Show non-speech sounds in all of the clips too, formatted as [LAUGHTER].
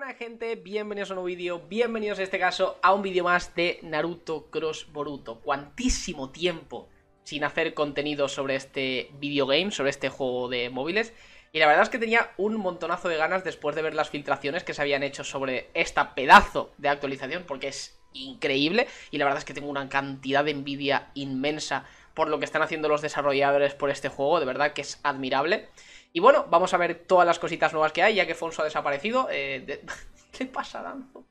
Hola gente, bienvenidos a un nuevo vídeo, bienvenidos en este caso a un vídeo más de Naruto Cross Boruto. Cuantísimo tiempo sin hacer contenido sobre este videogame, sobre este juego de móviles. Y la verdad es que tenía un montonazo de ganas después de ver las filtraciones que se habían hecho sobre esta pedazo de actualización, porque es increíble. Y la verdad es que tengo una cantidad de envidia inmensa por lo que están haciendo los desarrolladores por este juego, de verdad que es admirable. Y bueno, vamos a ver todas las cositas nuevas que hay, ya que Fonso ha desaparecido. Eh, [LAUGHS] ¿Qué pasa, Danzo?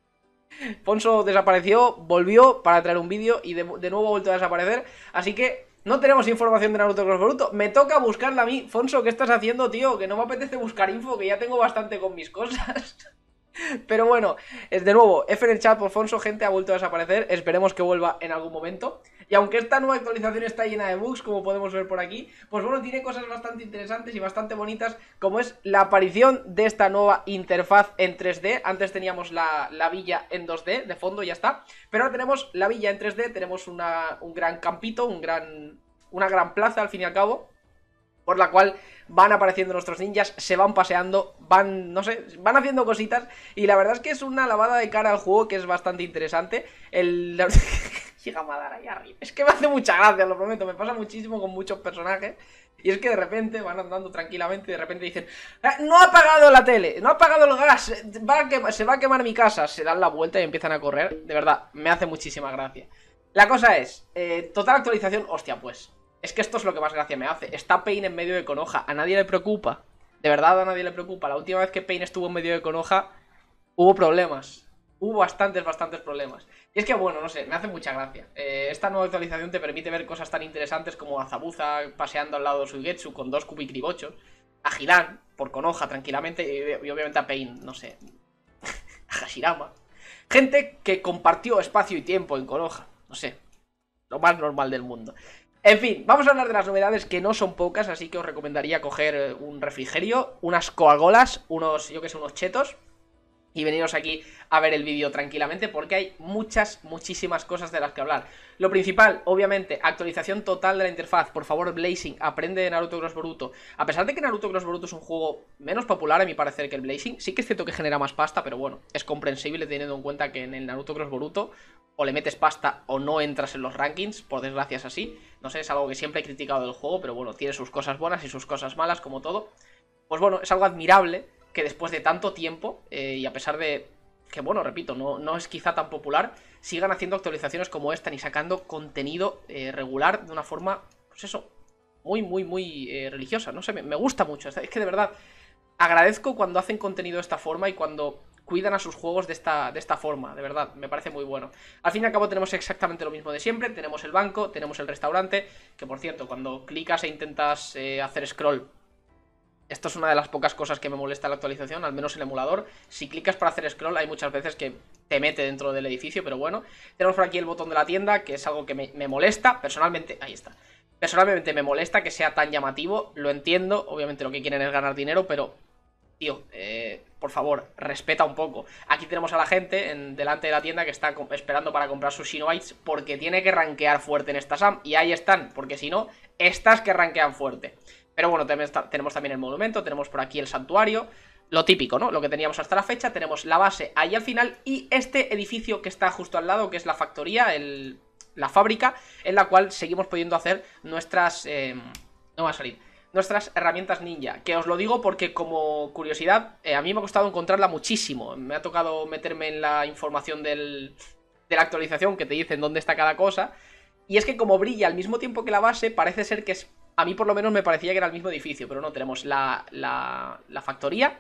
Fonso desapareció, volvió para traer un vídeo y de, nuevo ha vuelto a desaparecer. Así que no tenemos información de Naruto Cross Me toca buscarla a mí. Fonso, ¿qué estás haciendo, tío? Que no me apetece buscar info, que ya tengo bastante con mis cosas. [LAUGHS] Pero bueno, de nuevo, F en el chat por Fonso, gente, ha vuelto a desaparecer. Esperemos que vuelva en algún momento. Y aunque esta nueva actualización está llena de bugs, como podemos ver por aquí, pues bueno, tiene cosas bastante interesantes y bastante bonitas, como es la aparición de esta nueva interfaz en 3D. Antes teníamos la, villa en 2D, de fondo, ya está. Pero ahora tenemos la villa en 3D, tenemos un gran campito, un gran, una gran plaza, al fin y al cabo, por la cual van apareciendo nuestros ninjas, se van paseando, van, no sé, van haciendo cositas y la verdad es que es una lavada de cara al juego que es bastante interesante. El... [LAUGHS] Es que me hace mucha gracia, lo prometo. Me pasa muchísimo con muchos personajes. Y es que de repente van andando tranquilamente y de repente dicen eh, No ha apagado la tele, no ha apagado el gas, va se va a quemar mi casa. Se dan la vuelta y empiezan a correr. De verdad, me hace muchísima gracia. La cosa es, eh, total actualización, hostia pues. Es que esto es lo que más gracia me hace. Está Payne en medio de Conoja, a nadie le preocupa. De verdad a nadie le preocupa. La última vez que Payne estuvo en medio de Conoja hubo problemas hubo bastantes, bastantes problemas. Y es que, bueno, no sé, me hace mucha gracia. Eh, esta nueva actualización te permite ver cosas tan interesantes como Azabuza paseando al lado de Suigetsu con dos cubicribochos, a Hidan por Konoha tranquilamente y, obviamente a Pain, no sé, [LAUGHS] a Hashirama. Gente que compartió espacio y tiempo en Konoha, no sé, lo más normal del mundo. En fin, vamos a hablar de las novedades que no son pocas, así que os recomendaría coger eh, un refrigerio, unas coagolas, unos, yo que sé, unos chetos, y veniros aquí a ver el vídeo tranquilamente porque hay muchas, muchísimas cosas de las que hablar. Lo principal, obviamente, actualización total de la interfaz. Por favor, Blazing, aprende de Naruto Cross Boruto. A pesar de que Naruto Cross Boruto es un juego menos popular, a mi parecer, que el Blazing, sí que es cierto que genera más pasta, pero bueno, es comprensible teniendo en cuenta que en el Naruto Cross Boruto o le metes pasta o no entras en los rankings, por desgracia es así. No sé, es algo que siempre he criticado del juego, pero bueno, tiene sus cosas buenas y sus cosas malas, como todo. Pues bueno, es algo admirable que después de tanto tiempo, eh, y a pesar de que, bueno, repito, no, no, es quizá tan popular, sigan haciendo actualizaciones como esta y sacando contenido eh, regular de una forma, pues eso, muy, muy, muy eh, religiosa. No sé, me, gusta mucho. Es que de verdad, agradezco cuando hacen contenido de esta forma y cuando cuidan a sus juegos de esta, de esta forma, de verdad, me parece muy bueno. Al fin y al cabo tenemos exactamente lo mismo de siempre, tenemos el banco, tenemos el restaurante, que por cierto, cuando clicas e intentas hacer scroll esto es una de las pocas cosas que me molesta la actualización, al menos el emulador. Si clicas para hacer scroll, hay muchas veces que te mete dentro del edificio, pero bueno. Tenemos por aquí el botón de la tienda, que es algo que me, molesta. Personalmente, ahí está. Personalmente me molesta que sea tan llamativo, lo entiendo. Obviamente lo que quieren es ganar dinero, pero tío, eh, por favor, respeta un poco. Aquí tenemos a la gente en, delante de la tienda que está esperando para comprar sus Shinoites porque tiene que rankear fuerte en esta SAM. Y ahí están, porque si no, estas que rankean fuerte. Pero bueno, tenemos también el monumento, tenemos por aquí el santuario, lo típico, ¿no? Lo que teníamos hasta la fecha, tenemos la base ahí al final y este edificio que está justo al lado, que es la factoría, la fábrica, en la cual seguimos pudiendo hacer nuestras... Eh, no va a salir. Nuestras herramientas ninja, que os lo digo porque como curiosidad, eh, a mí me ha costado encontrarla muchísimo. Me ha tocado meterme en la información de la actualización que te dicen dónde está cada cosa. Y es que como brilla al mismo tiempo que la base, parece ser que es a mí por lo menos me parecía que era el mismo edificio, pero no, tenemos la, la, factoría,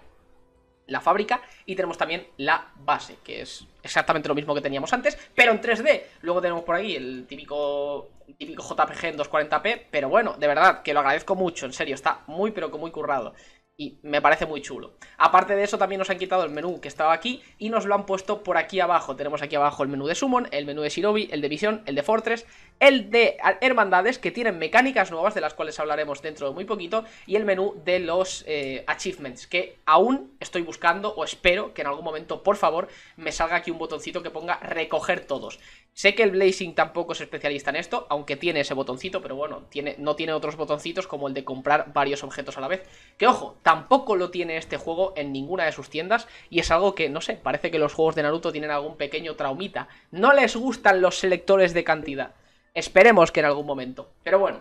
la fábrica y tenemos también la base, que es exactamente lo mismo que teníamos antes, pero en 3D. Luego tenemos por ahí el típico, el típico JPG en 240p, pero bueno, de verdad, que lo agradezco mucho, en serio, está muy pero que muy currado y me parece muy chulo. Aparte de eso también nos han quitado el menú que estaba aquí y nos lo han puesto por aquí abajo. Tenemos aquí abajo el menú de Summon, el menú de Shinobi, el de Visión, el de Fortress, el de Hermandades que tienen mecánicas nuevas de las cuales hablaremos dentro de muy poquito y el menú de los eh, Achievements que aún estoy buscando o espero que en algún momento por favor me salga aquí un botoncito que ponga recoger todos. Sé que el Blazing tampoco es especialista en esto, aunque tiene ese botoncito, pero bueno, tiene, no tiene otros botoncitos como el de comprar varios objetos a la vez. Que ojo, Tampoco lo tiene este juego en ninguna de sus tiendas y es algo que, no sé, parece que los juegos de Naruto tienen algún pequeño traumita. No les gustan los selectores de cantidad. Esperemos que en algún momento. Pero bueno,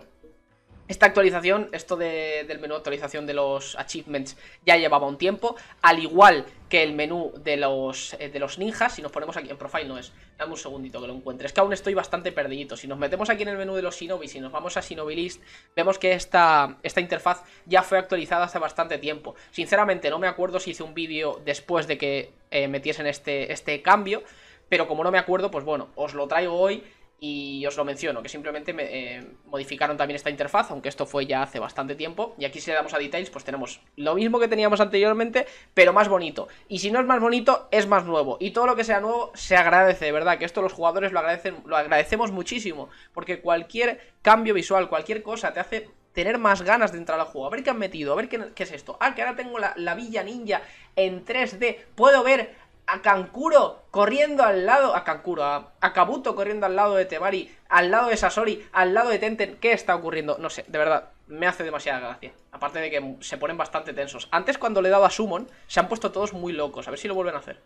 esta actualización, esto del menú actualización de los achievements ya llevaba un tiempo, al igual que el menú de los, eh, de los ninjas, si nos ponemos aquí en profile no es, dame un segundito que lo encuentre, es que aún estoy bastante perdidito, si nos metemos aquí en el menú de los shinobi, si nos vamos a shinobi list, vemos que esta, esta interfaz ya fue actualizada hace bastante tiempo, sinceramente no me acuerdo si hice un vídeo después de que eh, metiesen este, este cambio, pero como no me acuerdo, pues bueno, os lo traigo hoy y os lo menciono, que simplemente me, eh, modificaron también esta interfaz, aunque esto fue ya hace bastante tiempo, y aquí si le damos a Details, pues tenemos lo mismo que teníamos anteriormente, pero más bonito, y si no es más bonito, es más nuevo, y todo lo que sea nuevo se agradece, de verdad, que esto los jugadores lo, agradecen, lo agradecemos muchísimo, porque cualquier cambio visual, cualquier cosa, te hace tener más ganas de entrar al juego, a ver qué han metido, a ver qué, qué es esto, ah, que ahora tengo la, la Villa Ninja en 3D, puedo ver a Kankuro corriendo al lado, a Kankuro, a, Kabuto corriendo al lado de Tebari, al lado de Sasori, al lado de Tenten, ¿qué está ocurriendo? No sé, de verdad, me hace demasiada gracia. Aparte de que se ponen bastante tensos. Antes cuando le he dado a Summon, se han puesto todos muy locos, a ver si lo vuelven a hacer.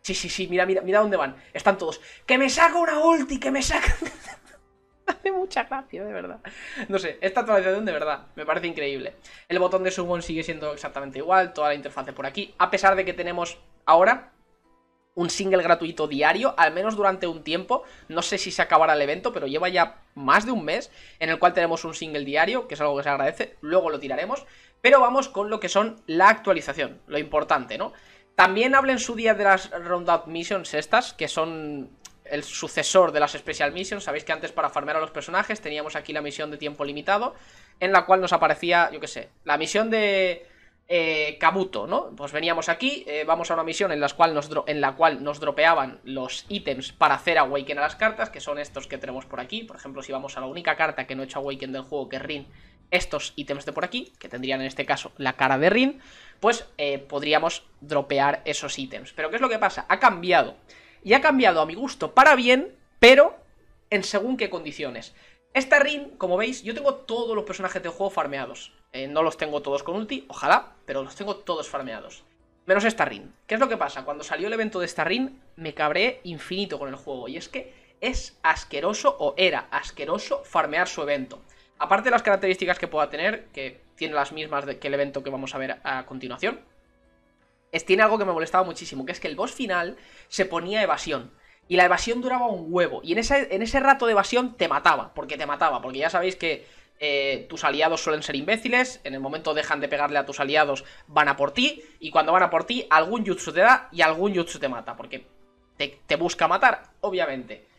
Sí, sí, sí, mira, mira, mira dónde van. Están todos. ¡Que me saca una ulti! ¡Que me saca! [LAUGHS] [LAUGHS] Hace mucha gracia, de verdad. No sé, esta actualización de verdad me parece increíble. El botón de summon sigue siendo exactamente igual, toda la interfaz por aquí, a pesar de que tenemos ahora un single gratuito diario, al menos durante un tiempo, no sé si se acabará el evento, pero lleva ya más de un mes en el cual tenemos un single diario, que es algo que se agradece, luego lo tiraremos, pero vamos con lo que son la actualización, lo importante, ¿no? También hablen su día de las Roundup Missions estas, que son el sucesor de las Special Missions. Sabéis que antes para farmear a los personajes teníamos aquí la misión de tiempo limitado, en la cual nos aparecía, yo qué sé, la misión de eh, Kabuto, ¿no? Pues veníamos aquí, eh, vamos a una misión en, cual en la cual nos dropeaban los ítems para hacer Awaken a las cartas, que son estos que tenemos por aquí. Por ejemplo, si vamos a la única carta que no he hecho Awaken del juego, que es Rin, estos ítems de por aquí, que tendrían en este caso la cara de Rin, pues eh, podríamos dropear esos ítems. Pero ¿qué es lo que pasa? Ha cambiado y ha cambiado a mi gusto para bien, pero en según qué condiciones. Esta ring, como veis, yo tengo todos los personajes del juego farmeados. Eh, no los tengo todos con ulti, ojalá, pero los tengo todos farmeados. Menos esta ring. ¿Qué es lo que pasa? Cuando salió el evento de esta ring, me cabré infinito con el juego. Y es que es asqueroso, o era asqueroso, farmear su evento. Aparte de las características que pueda tener, que tiene las mismas que el evento que vamos a ver a continuación, tiene algo que me molestaba muchísimo, que es que el boss final se ponía evasión. Y la evasión duraba un huevo. Y en ese, en ese rato de evasión te mataba, porque te mataba, porque ya sabéis que eh, tus aliados suelen ser imbéciles, en el momento dejan de pegarle a tus aliados, van a por ti, y cuando van a por ti, algún jutsu te da y algún jutsu te mata, porque te busca matar, obviamente.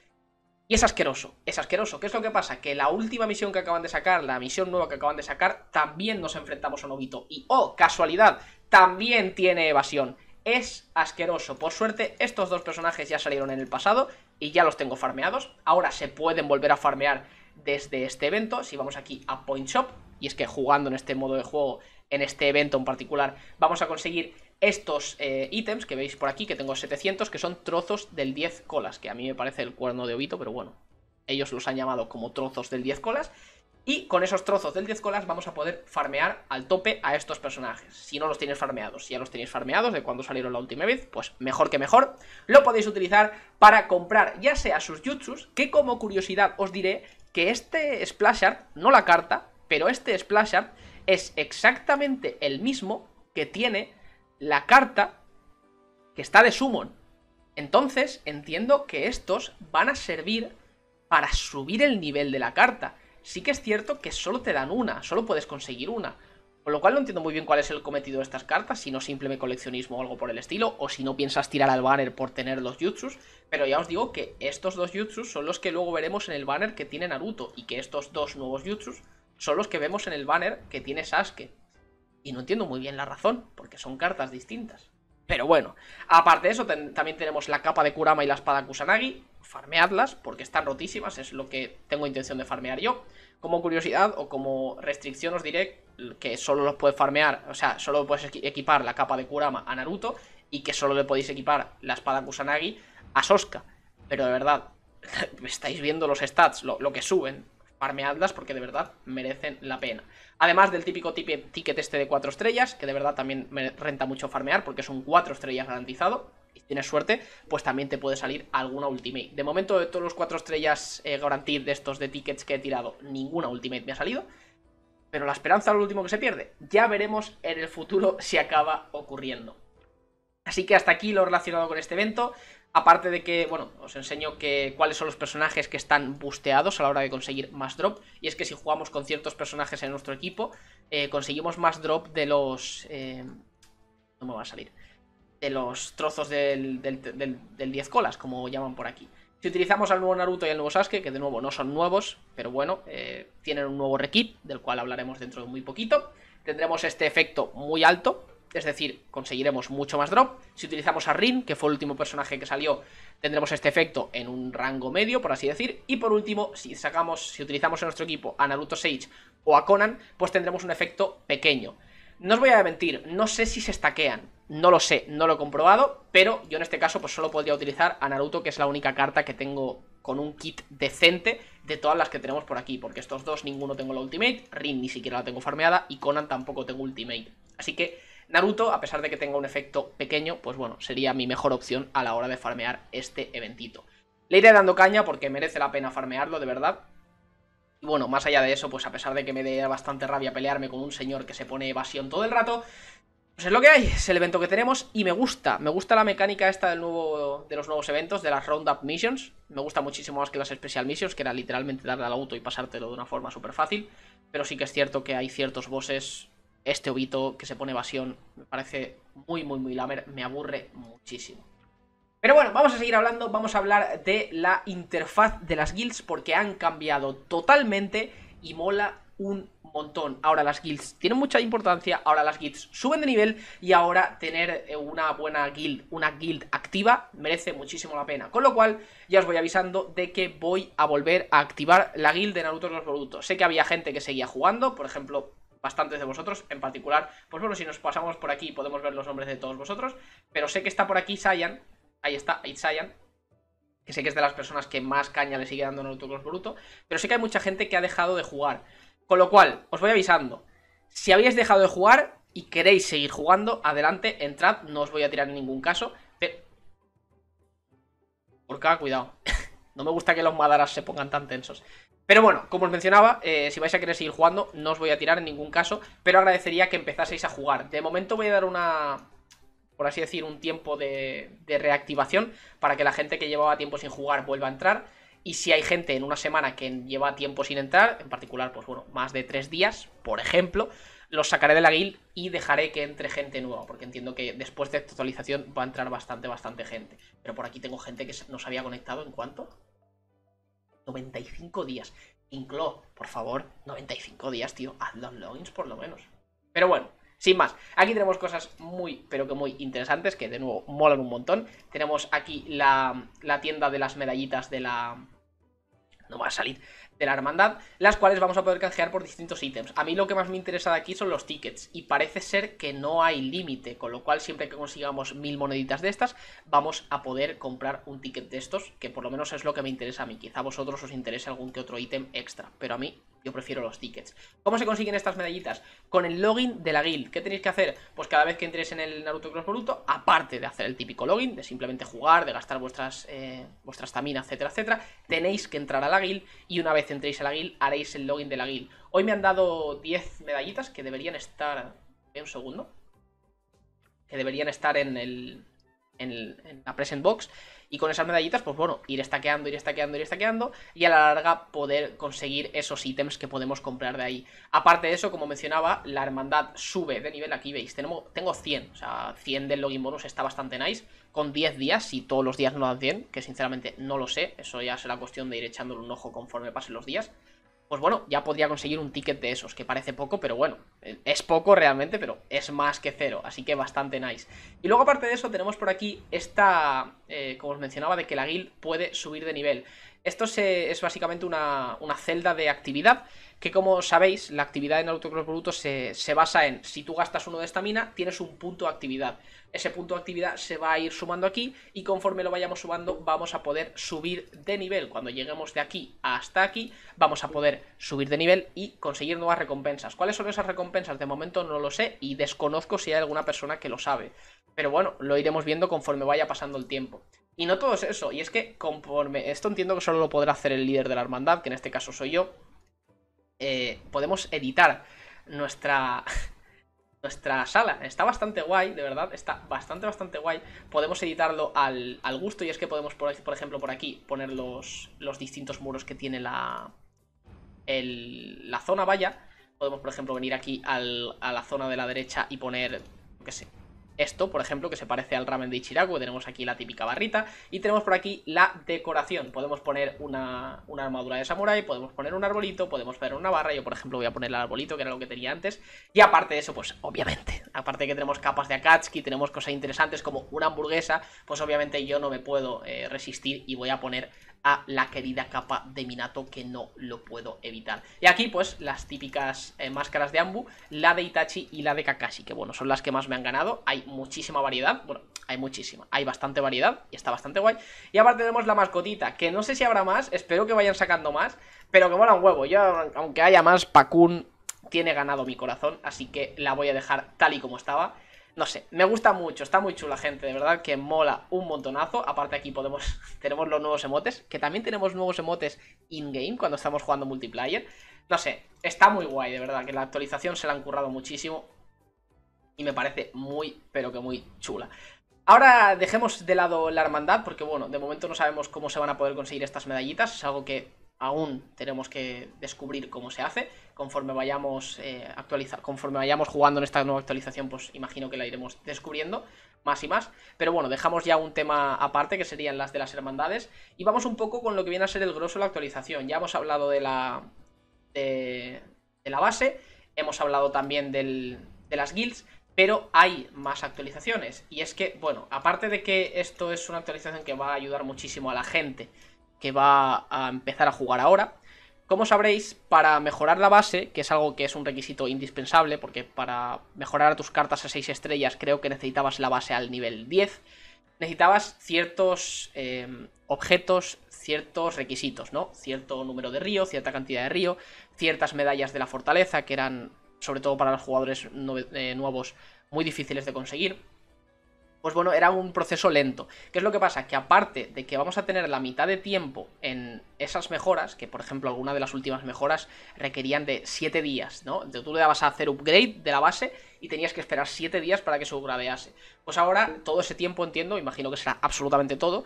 Y es asqueroso, es asqueroso. ¿Qué es lo que pasa? Que la última misión que acaban de sacar, la misión nueva que acaban de sacar, también nos enfrentamos a Novito. Y, oh, casualidad, también tiene evasión. Es asqueroso. Por suerte, estos dos personajes ya salieron en el pasado y ya los tengo farmeados. Ahora se pueden volver a farmear desde este evento. Si vamos aquí a Point Shop, y es que jugando en este modo de juego, en este evento en particular, vamos a conseguir estos eh, ítems que veis por aquí, que tengo 700, que son trozos del 10 colas, que a mí me parece el cuerno de ovito, pero bueno, ellos los han llamado como trozos del 10 colas. Y con esos trozos del 10 colas vamos a poder farmear al tope a estos personajes. Si no los tenéis farmeados, si ya los tenéis farmeados de cuando salieron la última vez, pues mejor que mejor. Lo podéis utilizar para comprar ya sea sus jutsus, que como curiosidad os diré que este Splash Art, no la carta, pero este Splash Art es exactamente el mismo que tiene la carta que está de Summon. Entonces entiendo que estos van a servir para subir el nivel de la carta. Sí que es cierto que solo te dan una, solo puedes conseguir una. Con lo cual no entiendo muy bien cuál es el cometido de estas cartas, si no simplemente coleccionismo o algo por el estilo, o si no piensas tirar al banner por tener los jutsus, pero ya os digo que estos dos jutsus son los que luego veremos en el banner que tiene Naruto, y que estos dos nuevos jutsus son los que vemos en el banner que tiene Sasuke. Y no entiendo muy bien la razón, porque son cartas distintas. Pero bueno, aparte de eso, también tenemos la capa de Kurama y la espada Kusanagi. Farmeadlas, porque están rotísimas, es lo que tengo intención de farmear yo. Como curiosidad o como restricción os diré que solo los puedes farmear, o sea, solo puedes equipar la capa de Kurama a Naruto y que solo le podéis equipar la espada Kusanagi a Soska. Pero de verdad, [LAUGHS] estáis viendo los stats, lo que suben farmeadlas porque de verdad merecen la pena. Además del típico ticket este de 4 estrellas, que de verdad también me renta mucho farmear porque son 4 estrellas garantizado. Y si tienes suerte, pues también te puede salir alguna ultimate. De momento, de todos los 4 estrellas eh, de estos de tickets que he tirado, ninguna ultimate me ha salido. Pero la esperanza es lo último que se pierde. Ya veremos en el futuro si acaba ocurriendo. Así que hasta aquí lo relacionado con este evento. Aparte de que, bueno, os enseño que, cuáles son los personajes que están busteados a la hora de conseguir más drop. Y es que si jugamos con ciertos personajes en nuestro equipo, eh, conseguimos más drop de los... Eh, no me va a salir. De los trozos del 10 colas, como llaman por aquí. Si utilizamos al nuevo Naruto y al nuevo Sasuke, que de nuevo no son nuevos, pero bueno, eh, tienen un nuevo requip del cual hablaremos dentro de muy poquito. Tendremos este efecto muy alto, es decir, conseguiremos mucho más drop. Si utilizamos a Rin, que fue el último personaje que salió, tendremos este efecto en un rango medio, por así decir. Y por último, si sacamos, si utilizamos en nuestro equipo a Naruto Sage o a Conan, pues tendremos un efecto pequeño. No os voy a mentir, no sé si se estaquean, no lo sé, no lo he comprobado, pero yo en este caso pues solo podría utilizar a Naruto, que es la única carta que tengo con un kit decente de todas las que tenemos por aquí, porque estos dos ninguno tengo la ultimate, Rin ni siquiera la tengo farmeada y Conan tampoco tengo ultimate. Así que Naruto, a pesar de que tenga un efecto pequeño, pues bueno, sería mi mejor opción a la hora de farmear este eventito. Le iré dando caña porque merece la pena farmearlo, de verdad. Y bueno, más allá de eso, pues a pesar de que me dé bastante rabia pelearme con un señor que se pone evasión todo el rato, pues es lo que hay, es el evento que tenemos y me gusta, me gusta la mecánica esta del nuevo, de los nuevos eventos, de las Roundup Missions, me gusta muchísimo más que las Special Missions, que era literalmente darle al auto y pasártelo de una forma súper fácil, pero sí que es cierto que hay ciertos bosses este Obito que se pone evasión me parece muy, muy, muy lamer, me aburre muchísimo. Pero bueno, vamos a seguir hablando, vamos a hablar de la interfaz de las guilds porque han cambiado totalmente y mola un montón. Ahora las guilds tienen mucha importancia, ahora las guilds suben de nivel y ahora tener eh, una buena guild, una guild activa, merece muchísimo la pena. Con lo cual, ya os voy avisando de que voy a volver a activar la guild de Naruto los productos. Sé que había gente que seguía jugando, por ejemplo, bastantes de vosotros. En particular, pues bueno, si nos pasamos por aquí podemos ver los nombres de todos vosotros. Pero sé que está por aquí Sayan. Ahí está, ahí Saiyan, Que sé que es de las personas que más caña le sigue dando en Cross Bruto. Pero sé que hay mucha gente que ha dejado de jugar. Con lo cual, os voy avisando. Si habéis dejado de jugar y queréis seguir jugando, adelante, entrad. No os voy a tirar en ningún caso. Pero... Porca, ah, cuidado. [LAUGHS] no me gusta que los madaras se pongan tan tensos. Pero bueno, como os mencionaba, eh, si vais a querer seguir jugando, no os voy a tirar en ningún caso, pero agradecería que empezaseis a jugar. De momento voy a dar una, por así decir, un tiempo de, reactivación para que la gente que llevaba tiempo sin jugar vuelva a entrar. Y si hay gente en una semana que lleva tiempo sin entrar, en particular, pues bueno, más de tres días, por ejemplo, los sacaré de la guild y dejaré que entre gente nueva, porque entiendo que después de actualización va a entrar bastante, bastante gente. Pero por aquí tengo gente que no se había conectado en cuanto. 95 días. Inclo, por favor, 95 días, tío. Haz los logins por lo menos. Pero bueno, sin más, aquí tenemos cosas muy, pero que muy interesantes, que de nuevo molan un montón. Tenemos aquí la, la tienda de las medallitas de la... No va a salir de la hermandad, las cuales vamos a poder canjear por distintos ítems. A mí lo que más me interesa de aquí son los tickets, y parece ser que no hay límite, con lo cual siempre que consigamos mil moneditas de estas, vamos a poder comprar un ticket de estos, que por lo menos es lo que me interesa a mí. Quizá a vosotros os interese algún que otro ítem extra, pero a mí yo prefiero los tickets. ¿Cómo se consiguen estas medallitas? Con el login de la guild. ¿Qué tenéis que hacer? Pues cada vez que entréis en el Naruto Cross aparte de hacer el típico login, de simplemente jugar, de gastar vuestras eh, vuestra etcétera, etcétera, tenéis que entrar a la guild y una vez entréis a la guild, haréis el login de la guild. Hoy me han dado 10 medallitas que deberían estar... Eh, un segundo. Que deberían estar en el en, la present box. Y con esas medallitas, pues bueno, ir estaqueando, ir estaqueando, ir estaqueando. Y a la larga poder conseguir esos ítems que podemos comprar de ahí. Aparte de eso, como mencionaba, la hermandad sube de nivel. Aquí veis, tengo 100. O sea, 100 del login bonus está bastante nice. Con 10 días, si todos los días no dan 100, que sinceramente no lo sé. Eso ya será cuestión de ir echándole un ojo conforme pasen los días pues bueno, ya podría conseguir un ticket de esos, que parece poco, pero bueno, eh, es poco realmente, pero es más que cero, así que bastante nice. Y luego aparte de eso tenemos por aquí esta, eh, como os mencionaba, de que la guild puede subir de nivel. Esto es básicamente una, una celda de actividad que como sabéis, la actividad en el autocross se, se, basa en, si tú gastas uno de estamina, tienes un punto de actividad. Ese punto de actividad se va a ir sumando aquí y conforme lo vayamos sumando vamos a poder subir de nivel. Cuando lleguemos de aquí hasta aquí vamos a poder subir de nivel y conseguir nuevas recompensas. ¿Cuáles son esas recompensas? De momento no lo sé y desconozco si hay alguna persona que lo sabe. Pero bueno, lo iremos viendo conforme vaya pasando el tiempo. Y no todo es eso, y es que conforme... Esto entiendo que solo lo podrá hacer el líder de la hermandad, que en este caso soy yo eh, podemos editar nuestra, [LAUGHS] nuestra sala. Está bastante guay, de verdad, está bastante, bastante guay. Podemos editarlo al, gusto y es que podemos, por, por, ejemplo, por aquí poner los, los distintos muros que tiene la, la zona valla. Podemos, por ejemplo, venir aquí al, a la zona de la derecha y poner, qué sé, esto, por ejemplo, que se parece al ramen de Ichiraku, tenemos aquí la típica barrita y tenemos por aquí la decoración. Podemos poner una, armadura de samurai, podemos poner un arbolito, podemos poner una barra, yo por ejemplo voy a poner el arbolito, que era lo que tenía antes. Y aparte de eso, pues obviamente, aparte de que tenemos capas de Akatsuki, tenemos cosas interesantes como una hamburguesa, pues obviamente yo no me puedo eh, resistir y voy a poner a la querida capa de Minato que no lo puedo evitar. Y aquí pues las típicas eh, máscaras de Ambu, la de Itachi y la de Kakashi, que bueno, son las que más me han ganado. Hay muchísima variedad, bueno, hay muchísima, hay bastante variedad y está bastante guay. Y aparte tenemos la mascotita, que no sé si habrá más, espero que vayan sacando más, pero que mola un huevo. Yo, aunque haya más, Pakun tiene ganado mi corazón, así que la voy a dejar tal y como estaba. No sé, me gusta mucho, está muy chula, gente, de verdad que mola un montonazo. Aparte aquí podemos, [LAUGHS] tenemos los nuevos emotes, que también tenemos nuevos emotes in-game cuando estamos jugando multiplayer. No sé, está muy guay, de verdad, que la actualización se la han currado muchísimo. Y me parece muy, pero que muy chula. Ahora dejemos de lado la hermandad, porque bueno, de momento no sabemos cómo se van a poder conseguir estas medallitas. Es algo que aún tenemos que descubrir cómo se hace. Conforme vayamos, eh, conforme vayamos jugando en esta nueva actualización, pues imagino que la iremos descubriendo más y más. Pero bueno, dejamos ya un tema aparte, que serían las de las hermandades. Y vamos un poco con lo que viene a ser el grosso de la actualización. Ya hemos hablado de la, de, la base, hemos hablado también de las guilds, pero hay más actualizaciones. Y es que, bueno, aparte de que esto es una actualización que va a ayudar muchísimo a la gente que va a empezar a jugar ahora. Como sabréis, para mejorar la base, que es algo que es un requisito indispensable, porque para mejorar tus cartas a 6 estrellas creo que necesitabas la base al nivel 10, necesitabas ciertos em, objetos, ciertos requisitos, ¿no? Cierto número de río, cierta cantidad de río, ciertas medallas de la fortaleza, que eran, sobre todo para los jugadores eh, nuevos, muy difíciles de conseguir pues bueno, era un proceso lento. ¿Qué es lo que pasa? Que aparte de que vamos a tener la mitad de tiempo en esas mejoras, que por ejemplo alguna de las últimas mejoras requerían de 7 días, ¿no? Entonces tú le dabas a hacer upgrade de la base y tenías que esperar 7 días para que se Pues ahora todo ese tiempo, entiendo, imagino que será absolutamente todo,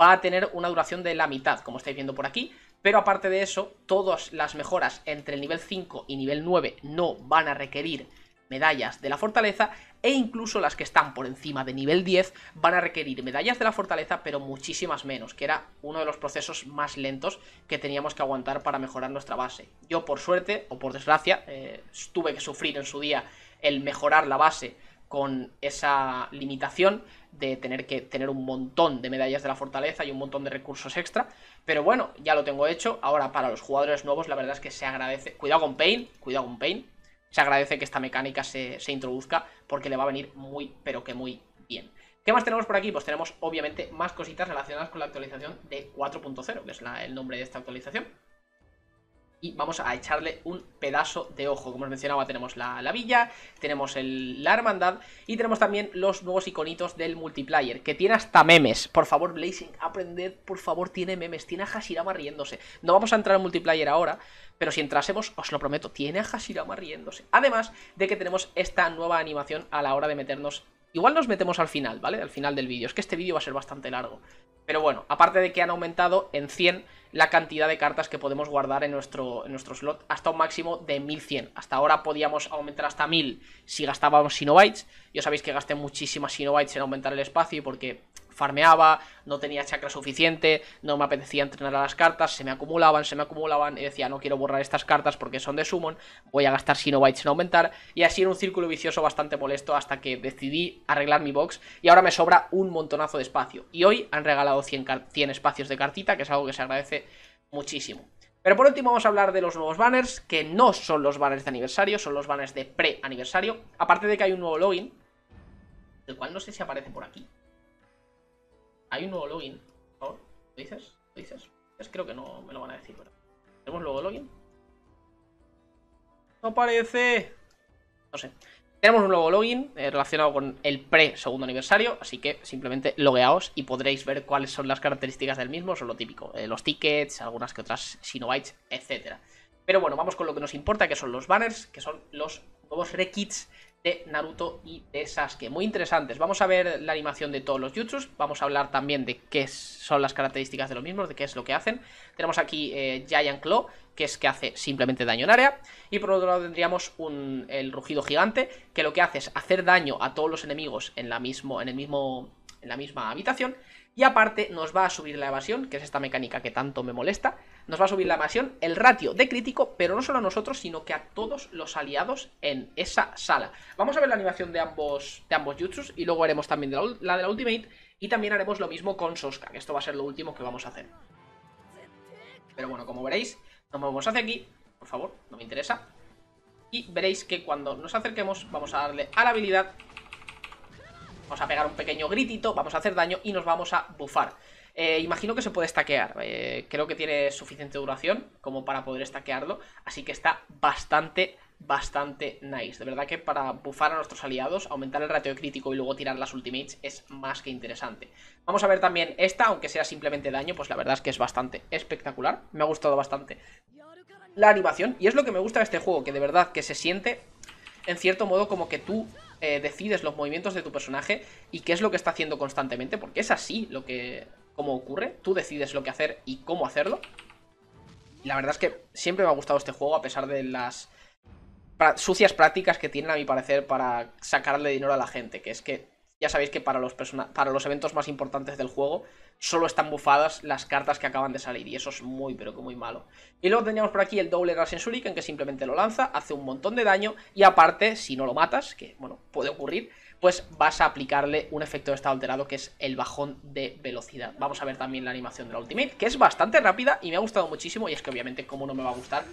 va a tener una duración de la mitad, como estáis viendo por aquí. Pero aparte de eso, todas las mejoras entre el nivel 5 y nivel 9 no van a requerir medallas de la fortaleza e incluso las que están por encima de nivel 10 van a requerir medallas de la fortaleza pero muchísimas menos, que era uno de los procesos más lentos que teníamos que aguantar para mejorar nuestra base. Yo por suerte o por desgracia eh, tuve que sufrir en su día el mejorar la base con esa limitación de tener que tener un montón de medallas de la fortaleza y un montón de recursos extra. Pero bueno, ya lo tengo hecho. Ahora para los jugadores nuevos la verdad es que se agradece. Cuidado con Pain, cuidado con Pain, se agradece que esta mecánica se, introduzca porque le va a venir muy, pero que muy bien. ¿Qué más tenemos por aquí? Pues tenemos obviamente más cositas relacionadas con la actualización de 4.0, que es el nombre de esta actualización y vamos a echarle un pedazo de ojo. Como os mencionaba, tenemos la, villa, tenemos la hermandad y tenemos también los nuevos iconitos del multiplayer, que tiene hasta memes. Por favor, Blazing, aprended, por favor, tiene memes. Tiene a Hashirama riéndose. No vamos a entrar en multiplayer ahora, pero si entrásemos, os lo prometo, tiene a Hashirama riéndose. Además de que tenemos esta nueva animación a la hora de meternos Igual nos metemos al final, ¿vale? Al final del vídeo. Es que este vídeo va a ser bastante largo. Pero bueno, aparte de que han aumentado en 100 la cantidad de cartas que podemos guardar en nuestro, nuestro slot hasta un máximo de 1100. Hasta ahora podíamos aumentar hasta 1000 si gastábamos Sinobytes. Yo sabéis que gasté muchísimas Sinobytes en aumentar el espacio porque farmeaba, no tenía chakra suficiente, no me apetecía entrenar a las cartas, se me acumulaban, se me acumulaban, y decía, no quiero borrar estas cartas porque son de summon, voy a gastar bytes en aumentar, y así en un círculo vicioso bastante molesto hasta que decidí arreglar mi box, y ahora me sobra un montonazo de espacio, y hoy han regalado 100, 100 espacios de cartita, que es algo que se agradece muchísimo. Pero por último vamos a hablar de los nuevos banners, que no son los banners de aniversario, son los banners de pre-aniversario. Aparte de que hay un nuevo login, el cual no sé si aparece por aquí. Hay un nuevo login. ¿Por favor? ¿Lo dices? ¿Lo dices? creo que no me lo van a decir, pero. ¿Tenemos nuevo login? ¡No parece? No sé. Tenemos un nuevo login eh, relacionado con el pre-segundo aniversario, así que simplemente logueaos y podréis ver cuáles son las características del mismo, son lo típico, eh, los tickets, algunas que otras Sinobites, etc. Pero bueno, vamos con lo que nos importa, que son los banners, que son los nuevos rekits de Naruto y de Sasuke. Muy interesantes. Vamos a ver la animación de todos los Jutsus. Vamos a hablar también de qué son las características de los mismos, de qué es lo que hacen. Tenemos aquí eh, Giant Claw, que es que hace simplemente daño en área. Y por otro lado tendríamos el rugido gigante, que lo que hace es hacer daño a todos los enemigos en, la mismo, en, el mismo, en la misma habitación. Y aparte nos va a subir la evasión, que es esta mecánica que tanto me molesta nos va a subir la masión, el ratio de crítico, pero no solo a nosotros, sino que a todos los aliados en esa sala. Vamos a ver la animación de ambos, de ambos y luego haremos también la, la de la Ultimate y también haremos lo mismo con Soska, que esto va a ser lo último que vamos a hacer. Pero bueno, como veréis, nos movemos hacia aquí, por favor, no me interesa. Y veréis que cuando nos acerquemos vamos a darle a la habilidad Vamos a pegar un pequeño gritito, vamos a hacer daño y nos vamos a bufar. Eh, imagino que se puede stackear. Eh, creo que tiene suficiente duración como para poder stackearlo. Así que está bastante, bastante nice. De verdad que para bufar a nuestros aliados, aumentar el ratio crítico y luego tirar las ultimates es más que interesante. Vamos a ver también esta, aunque sea simplemente daño, pues la verdad es que es bastante espectacular. Me ha gustado bastante la animación. Y es lo que me gusta de este juego, que de verdad que se siente en cierto modo como que tú eh, decides los movimientos de tu personaje y qué es lo que está haciendo constantemente, porque es así lo que, cómo ocurre, tú decides lo que hacer y cómo hacerlo. La verdad es que siempre me ha gustado este juego a pesar de las sucias prácticas que tienen a mi parecer para sacarle dinero a la gente, que es que ya sabéis que para los, para los eventos más importantes del juego solo están bufadas las cartas que acaban de salir y eso es muy pero que muy malo. Y luego teníamos por aquí el doble Rasen en que simplemente lo lanza, hace un montón de daño y aparte si no lo matas, que bueno, puede ocurrir, pues vas a aplicarle un efecto de estado alterado que es el bajón de velocidad. Vamos a ver también la animación de la Ultimate, que es bastante rápida y me ha gustado muchísimo. Y es que obviamente, como no me va a gustar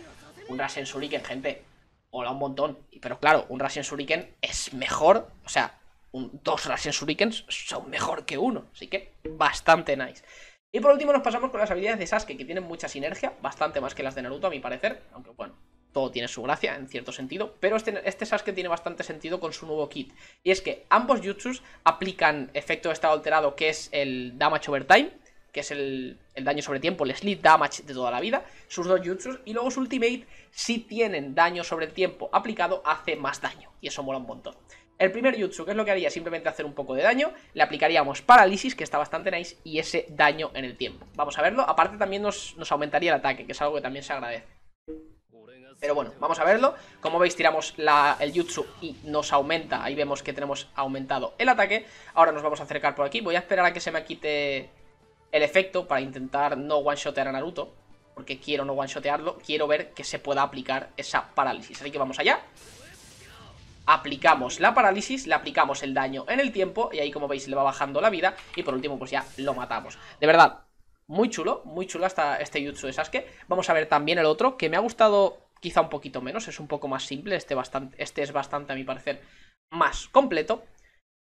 un Rasen Shuriken, gente? Hola un montón. Pero claro, un Rasen Shuriken es mejor, o sea, dos Rasen Shurikens son mejor que uno. Así que bastante nice. Y por último nos pasamos con las habilidades de Sasuke, que tienen mucha sinergia, bastante más que las de Naruto a mi parecer, aunque bueno, todo tiene su gracia, en cierto sentido, pero este, este Sasuke tiene bastante sentido con su nuevo kit. Y es que ambos jutsus aplican efecto de estado alterado, que es el damage over time, que es el, daño sobre tiempo, el sleep damage de toda la vida, sus dos jutsus, y luego su ultimate, si tienen daño sobre el tiempo aplicado, hace más daño, y eso mola un montón. El primer jutsu, que es lo que haría, simplemente hacer un poco de daño, le aplicaríamos parálisis, que está bastante nice, y ese daño en el tiempo. Vamos a verlo, aparte también nos aumentaría el ataque, que es algo que también se agradece. Pero bueno, vamos a verlo. Como veis, tiramos el jutsu y nos aumenta. Ahí vemos que tenemos aumentado el ataque. Ahora nos vamos a acercar por aquí. Voy a esperar a que se me quite el efecto para intentar no one-shotear a Naruto. Porque quiero no one-shotearlo. Quiero ver que se pueda aplicar esa parálisis. Así que vamos allá. Aplicamos la parálisis, le aplicamos el daño en el tiempo y ahí como veis le va bajando la vida y por último pues ya lo matamos. De verdad, muy chulo, muy chulo hasta este Jutsu de Sasuke. Vamos a ver también el otro que me ha gustado quizá un poquito menos, es un poco más simple, este, bastante, este es bastante, a mi parecer, más completo,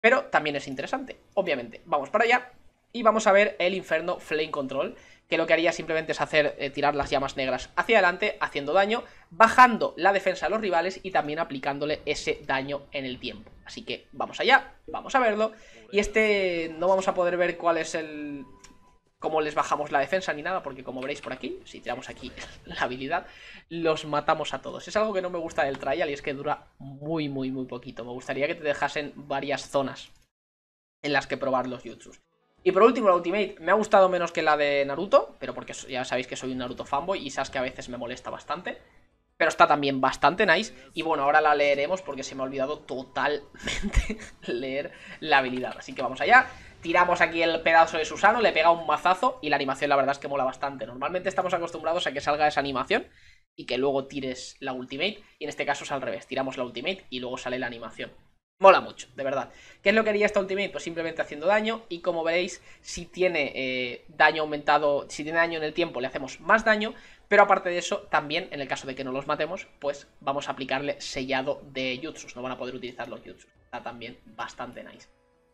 pero también es interesante, obviamente. Vamos para allá y vamos a ver el Inferno Flame Control, que lo que haría simplemente es hacer eh, tirar las llamas negras hacia adelante, haciendo daño, bajando la defensa a los rivales y también aplicándole ese daño en el tiempo. Así que vamos allá, vamos a verlo, y este no vamos a poder ver cuál es el cómo les bajamos la defensa ni nada, porque como veréis por aquí, si tiramos aquí [LAUGHS] la habilidad, los matamos a todos. Es algo que no me gusta del trial y es que dura muy, muy, muy poquito. Me gustaría que te dejasen varias zonas en las que probar los jutsus. Y por último, la Ultimate me ha gustado menos que la de Naruto, pero porque ya sabéis que soy un Naruto fanboy y sabes que a veces me molesta bastante. Pero está también bastante nice. Y bueno, ahora la leeremos porque se me ha olvidado totalmente [LAUGHS] leer la habilidad. Así que vamos allá tiramos aquí el pedazo de Susano, le pega un mazazo y la animación la verdad es que mola bastante. Normalmente estamos acostumbrados a que salga esa animación y que luego tires la ultimate y en este caso es al revés, tiramos la ultimate y luego sale la animación. Mola mucho, de verdad. ¿Qué es lo que haría esta ultimate? Pues simplemente haciendo daño y como veréis, si tiene eh, daño aumentado, si tiene daño en el tiempo le hacemos más daño, pero aparte de eso, también en el caso de que no los matemos, pues vamos a aplicarle sellado de jutsus, no van a poder utilizar los jutsus. Está también bastante nice.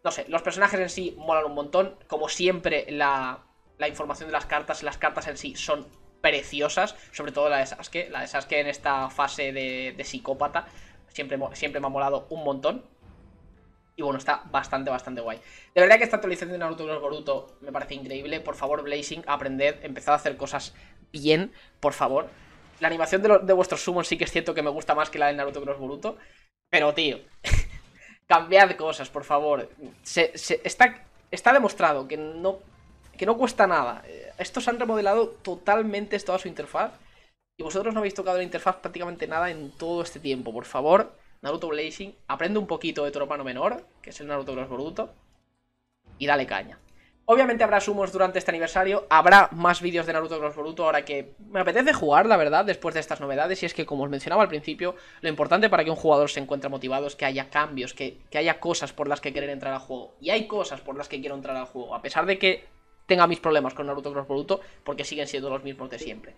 No sé, los personajes en sí molan un montón. Como siempre, la, información de las cartas, las cartas en sí son preciosas. Sobre todo la de Sasuke. La de Sasuke en esta fase de, psicópata. Siempre, siempre me ha molado un montón. Y bueno, está bastante, bastante guay. De verdad que esta actualización de Naruto Cross Boruto me parece increíble. Por favor, Blazing, aprended, empezad a hacer cosas bien, por favor. La animación de, de vuestros sumos sí que es cierto que me gusta más que la de Naruto Cross Boruto. Pero, tío, [LAUGHS] cambiad cosas, por favor. Se, está, está demostrado que no, cuesta nada. Eh, estos han remodelado totalmente toda su interfaz. Y vosotros no habéis tocado la interfaz prácticamente nada en todo este tiempo. Por favor, Naruto Blazing, aprende un poquito de tu menor, que es el Naruto Gross Boruto, y dale caña. Obviamente habrá sumos durante este aniversario, habrá más vídeos de Naruto Cross Boruto ahora que me apetece jugar, la verdad, después de estas novedades. Y es que, como os mencionaba al principio, lo importante para que un jugador se encuentre motivado es que haya cambios, que, haya cosas por las que querer entrar al juego. Y hay cosas por las que quiero entrar al juego, a pesar de que tenga mis problemas con Naruto Cross Boruto, porque siguen siendo los mismos de siempre.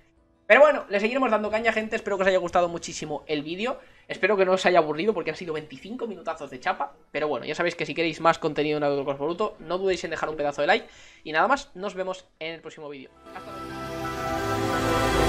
Pero bueno, le seguiremos dando caña, gente. Espero que os haya gustado muchísimo el vídeo. Espero que no os haya aburrido porque han sido 25 minutazos de chapa. Pero bueno, ya sabéis que si queréis más contenido en Adultos no dudéis en dejar un pedazo de like. Y nada más, nos vemos en el próximo vídeo. Hasta luego.